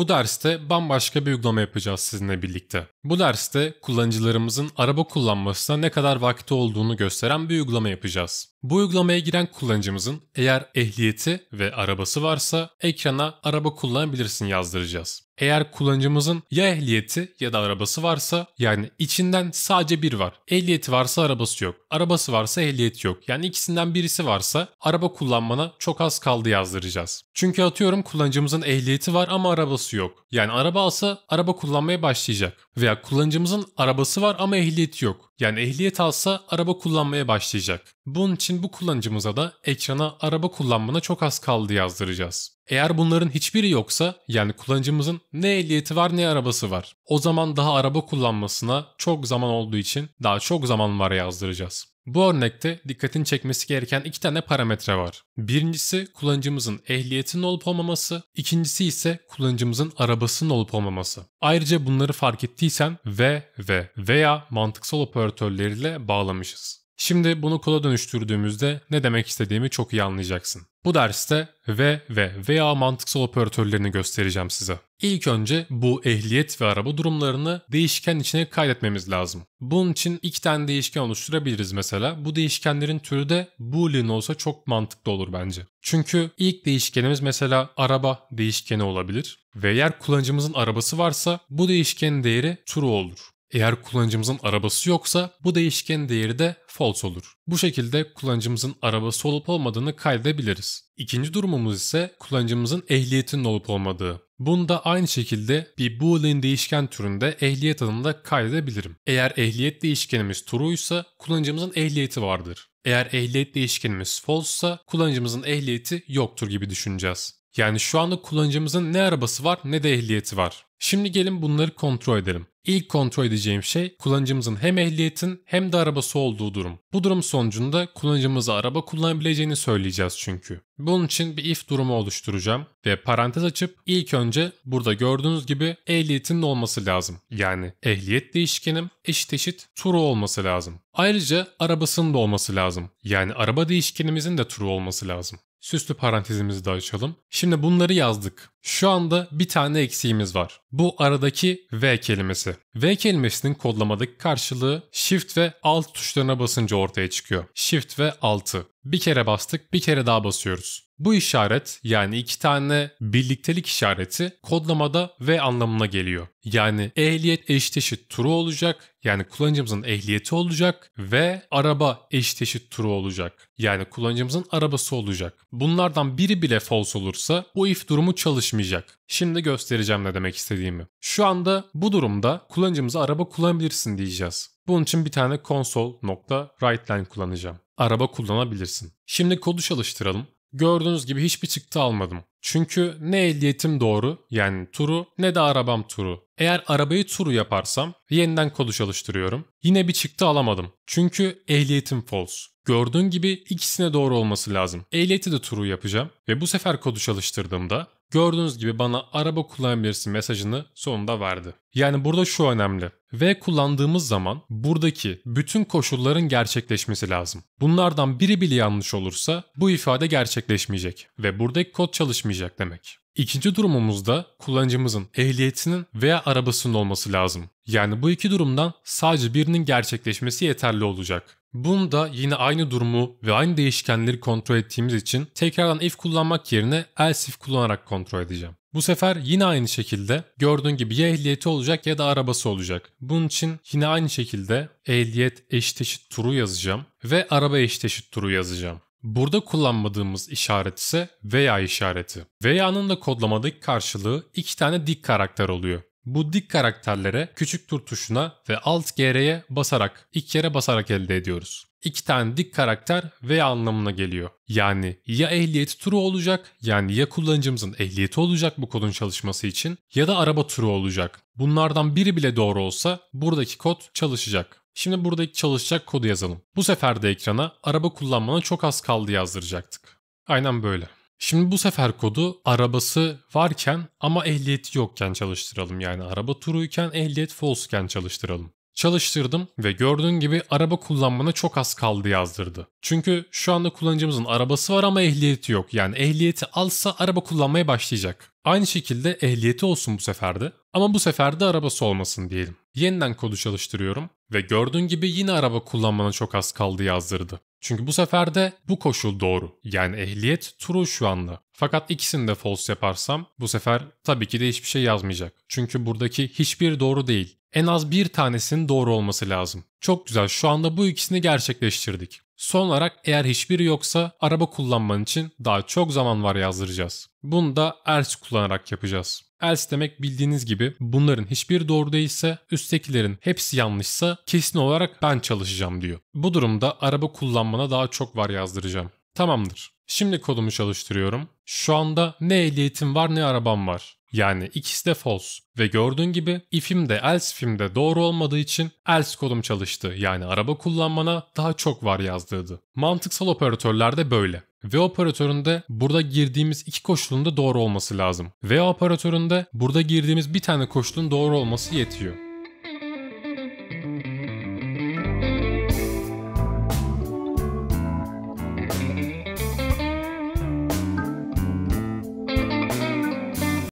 Bu derste bambaşka bir uygulama yapacağız sizinle birlikte. Bu derste kullanıcılarımızın araba kullanmasına ne kadar vakti olduğunu gösteren bir uygulama yapacağız. Bu uygulamaya giren kullanıcımızın eğer ehliyeti ve arabası varsa ekrana araba kullanabilirsin yazdıracağız. Eğer kullanıcımızın ya ehliyeti ya da arabası varsa yani içinden sadece bir var. Ehliyeti varsa arabası yok. Arabası varsa ehliyet yok. Yani ikisinden birisi varsa araba kullanmana çok az kaldı yazdıracağız. Çünkü atıyorum kullanıcımızın ehliyeti var ama arabası yok. Yani araba alsa araba kullanmaya başlayacak. Ve Mesela kullanıcımızın arabası var ama ehliyeti yok. Yani ehliyet alsa araba kullanmaya başlayacak. Bunun için bu kullanıcımıza da ekrana araba kullanmana çok az kaldı yazdıracağız. Eğer bunların hiçbiri yoksa yani kullanıcımızın ne ehliyeti var ne arabası var. O zaman daha araba kullanmasına çok zaman olduğu için daha çok zaman var yazdıracağız. Bu örnekte dikkatin çekmesi gereken iki tane parametre var. Birincisi kullanıcımızın ehliyetinin olup olmaması, ikincisi ise kullanıcımızın arabasının olup olmaması. Ayrıca bunları fark ettiysen ve ve veya mantıksal operatörleriyle bağlamışız. Şimdi bunu koda dönüştürdüğümüzde ne demek istediğimi çok iyi anlayacaksın. Bu derste ve ve veya mantıksal operatörlerini göstereceğim size. İlk önce bu ehliyet ve araba durumlarını değişken içine kaydetmemiz lazım. Bunun için iki tane değişken oluşturabiliriz mesela. Bu değişkenlerin türü de boolean olsa çok mantıklı olur bence. Çünkü ilk değişkenimiz mesela araba değişkeni olabilir. Ve eğer kullanıcımızın arabası varsa bu değişkenin değeri true olur. Eğer kullanıcımızın arabası yoksa bu değişken değeri de false olur. Bu şekilde kullanıcımızın arabası olup olmadığını kaydedebiliriz. İkinci durumumuz ise kullanıcımızın ehliyetinin olup olmadığı. Bunu da aynı şekilde bir boolean değişken türünde ehliyet adında kaydedebilirim. Eğer ehliyet değişkenimiz true ise kullanıcımızın ehliyeti vardır. Eğer ehliyet değişkenimiz false ise kullanıcımızın ehliyeti yoktur gibi düşüneceğiz. Yani şu anda kullanıcımızın ne arabası var ne de ehliyeti var. Şimdi gelin bunları kontrol edelim. İlk kontrol edeceğim şey kullanıcımızın hem ehliyetin hem de arabası olduğu durum. Bu durum sonucunda kullanıcımıza araba kullanabileceğini söyleyeceğiz çünkü. Bunun için bir if durumu oluşturacağım ve parantez açıp ilk önce burada gördüğünüz gibi ehliyetin olması lazım. Yani ehliyet değişkenim eşit eşit true olması lazım. Ayrıca arabasının da olması lazım. Yani araba değişkenimizin de true olması lazım. Süslü parantezimizi de açalım. Şimdi bunları yazdık. Şu anda bir tane eksiğimiz var. Bu aradaki V kelimesi. V kelimesinin kodlamadaki karşılığı Shift ve Alt tuşlarına basınca ortaya çıkıyor. Shift ve altı. Bir kere bastık, bir kere daha basıyoruz. Bu işaret yani iki tane birliktelik işareti kodlamada ve anlamına geliyor. Yani ehliyet eşdeşit true olacak yani kullanıcımızın ehliyeti olacak ve araba eşdeşit true olacak yani kullanıcımızın arabası olacak. Bunlardan biri bile false olursa bu if durumu çalışmayacak. Şimdi göstereceğim ne demek istediğimi. Şu anda bu durumda kullanıcımıza araba kullanabilirsin diyeceğiz. Bunun için bir tane console.writeline kullanacağım. Araba kullanabilirsin. Şimdi kodu çalıştıralım Gördüğünüz gibi hiçbir çıktı almadım. Çünkü ne ehliyetim doğru yani turu ne de arabam turu. Eğer arabayı turu yaparsam yeniden kodu çalıştırıyorum. Yine bir çıktı alamadım. Çünkü ehliyetim false. Gördüğün gibi ikisine doğru olması lazım. Ehliyeti de turu yapacağım ve bu sefer kodu çalıştırdığımda Gördüğünüz gibi bana araba kullanabilirsin mesajını sonunda verdi. Yani burada şu önemli. V kullandığımız zaman buradaki bütün koşulların gerçekleşmesi lazım. Bunlardan biri bile yanlış olursa bu ifade gerçekleşmeyecek ve buradaki kod çalışmayacak demek. İkinci durumumuzda kullanıcımızın ehliyetinin veya arabasının olması lazım. Yani bu iki durumdan sadece birinin gerçekleşmesi yeterli olacak. Bunda yine aynı durumu ve aynı değişkenleri kontrol ettiğimiz için tekrardan if kullanmak yerine else if kullanarak kontrol edeceğim. Bu sefer yine aynı şekilde gördüğün gibi ya ehliyeti olacak ya da arabası olacak. Bunun için yine aynı şekilde ehliyet eşit eşit turu yazacağım ve araba eşit eşit turu yazacağım. Burada kullanmadığımız işaret ise veya işareti. Veya'nın da kodlamadaki karşılığı iki tane dik karakter oluyor. Bu dik karakterlere küçük tur tuşuna ve alt GR'ye basarak, iki kere basarak elde ediyoruz. İki tane dik karakter veya anlamına geliyor. Yani ya ehliyet turu olacak, yani ya kullanıcımızın ehliyeti olacak bu kodun çalışması için ya da araba turu olacak. Bunlardan biri bile doğru olsa buradaki kod çalışacak. Şimdi buradaki çalışacak kodu yazalım. Bu sefer de ekrana araba kullanmana çok az kaldı yazdıracaktık. Aynen böyle. Şimdi bu sefer kodu arabası varken ama ehliyeti yokken çalıştıralım. Yani araba turuyken ehliyet falseken çalıştıralım. Çalıştırdım ve gördüğün gibi araba kullanmana çok az kaldı yazdırdı. Çünkü şu anda kullanıcımızın arabası var ama ehliyeti yok. Yani ehliyeti alsa araba kullanmaya başlayacak. Aynı şekilde ehliyeti olsun bu seferde ama bu sefer de arabası olmasın diyelim. Yeniden kodu çalıştırıyorum ve gördüğün gibi yine araba kullanmana çok az kaldı yazdırdı. Çünkü bu sefer de bu koşul doğru. Yani ehliyet true şu anda. Fakat ikisini de false yaparsam bu sefer tabii ki de hiçbir şey yazmayacak. Çünkü buradaki hiçbir doğru değil. En az bir tanesinin doğru olması lazım. Çok güzel şu anda bu ikisini gerçekleştirdik. Son olarak eğer hiçbiri yoksa araba kullanman için daha çok zaman var yazdıracağız. Bunu da ers kullanarak yapacağız. Else demek bildiğiniz gibi bunların hiçbir doğru değilse, üsttekilerin hepsi yanlışsa kesin olarak ben çalışacağım diyor. Bu durumda araba kullanmana daha çok var yazdıracağım. Tamamdır. Şimdi kodumu çalıştırıyorum. Şu anda ne ehliyetim var ne arabam var. Yani ikisi de false. Ve gördüğün gibi if'im de else ifim de doğru olmadığı için else kodum çalıştı. Yani araba kullanmana daha çok var yazdırdı. Mantıksal operatörler de böyle. Ve operatöründe burada girdiğimiz iki koşulun da doğru olması lazım. Ve operatöründe burada girdiğimiz bir tane koşulun doğru olması yetiyor.